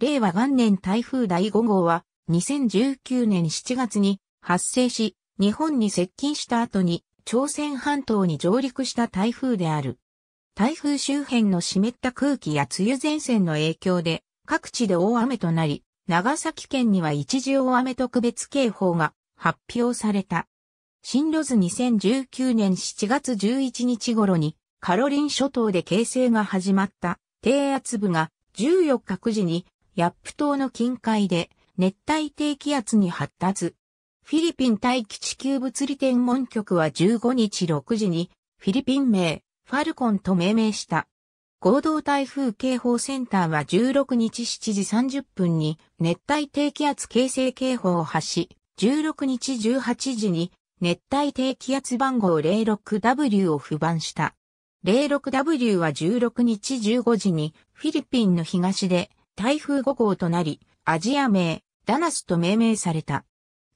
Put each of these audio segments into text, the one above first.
令和元年台風第5号は、2019年7月に発生し、日本に接近した後に、朝鮮半島に上陸した台風である。台風周辺の湿った空気や梅雨前線の影響で、各地で大雨となり、長崎県には一時大雨特別警報が発表された。進路図2019年7月11日頃に、カロリン諸島で形成が始まった低圧部が14日9時にヤップ島の近海で熱帯低気圧に発達。フィリピン大気地球物理天文局は15日6時にフィリピン名ファルコンと命名した。合同台風警報センターは16日7時30分に熱帯低気圧形成警報を発し、16日18時に熱帯低気圧番号 06W を不番した。06W は16日15時にフィリピンの東で台風5号となり、アジア名、ダナスと命名された。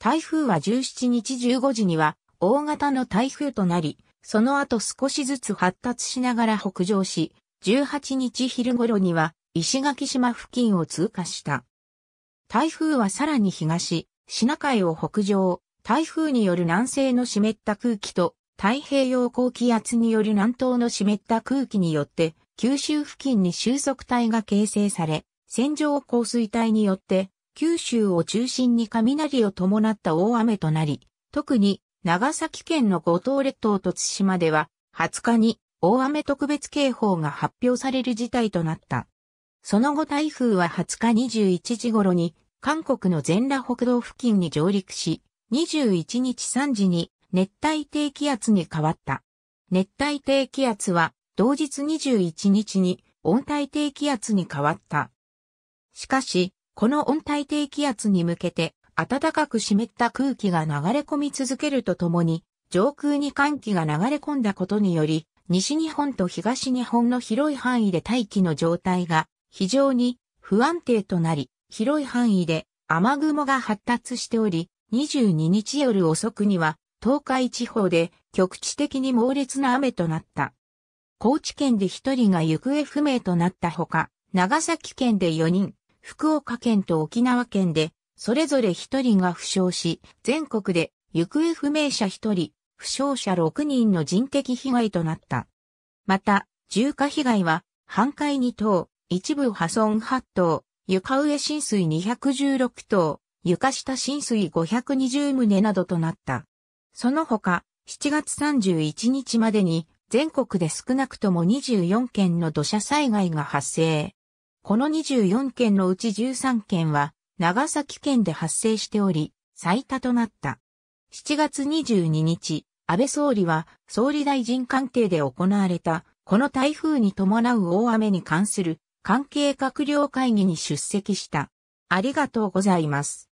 台風は17日15時には大型の台風となり、その後少しずつ発達しながら北上し、18日昼頃には石垣島付近を通過した。台風はさらに東、シナ海を北上、台風による南西の湿った空気と太平洋高気圧による南東の湿った空気によって九州付近に収束帯が形成され、線状降水帯によって、九州を中心に雷を伴った大雨となり、特に長崎県の五島列島と津島では、20日に大雨特別警報が発表される事態となった。その後台風は20日21時頃に、韓国の全羅北道付近に上陸し、21日3時に熱帯低気圧に変わった。熱帯低気圧は同日21日に温帯低気圧に変わった。しかし、この温帯低気圧に向けて暖かく湿った空気が流れ込み続けるとともに、上空に寒気が流れ込んだことにより、西日本と東日本の広い範囲で大気の状態が非常に不安定となり、広い範囲で雨雲が発達しており、22日夜遅くには東海地方で局地的に猛烈な雨となった。高知県で1人が行方不明となったほか、長崎県で4人、福岡県と沖縄県で、それぞれ1人が負傷し、全国で行方不明者1人、負傷者6人の人的被害となった。また、重火被害は、半壊2棟、一部破損8棟、床上浸水216棟、床下浸水520棟などとなった。その他、7月31日までに全国で少なくとも24件の土砂災害が発生。この24件のうち13件は長崎県で発生しており、最多となった。7月22日、安倍総理は総理大臣官邸で行われたこの台風に伴う大雨に関する関係閣僚会議に出席した。ありがとうございます。